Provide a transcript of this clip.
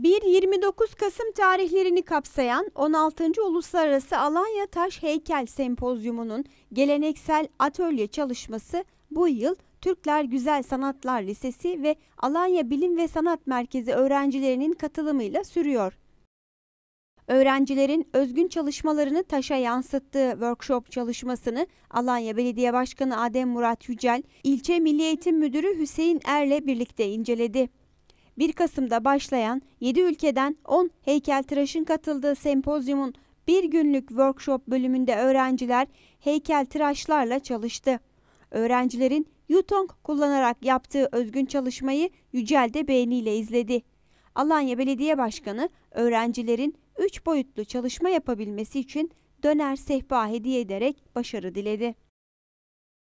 1-29 Kasım tarihlerini kapsayan 16. Uluslararası Alanya Taş Heykel Sempozyumu'nun geleneksel atölye çalışması bu yıl Türkler Güzel Sanatlar Lisesi ve Alanya Bilim ve Sanat Merkezi öğrencilerinin katılımıyla sürüyor. Öğrencilerin özgün çalışmalarını taşa yansıttığı workshop çalışmasını Alanya Belediye Başkanı Adem Murat Yücel, ilçe Milli Eğitim Müdürü Hüseyin Er'le birlikte inceledi. 1 Kasım'da başlayan 7 ülkeden 10 heykeltıraşın katıldığı sempozyumun bir günlük workshop bölümünde öğrenciler heykeltıraşlarla çalıştı. Öğrencilerin Yutong kullanarak yaptığı özgün çalışmayı Yücel de beğeniyle izledi. Alanya Belediye Başkanı öğrencilerin 3 boyutlu çalışma yapabilmesi için döner sehpa hediye ederek başarı diledi.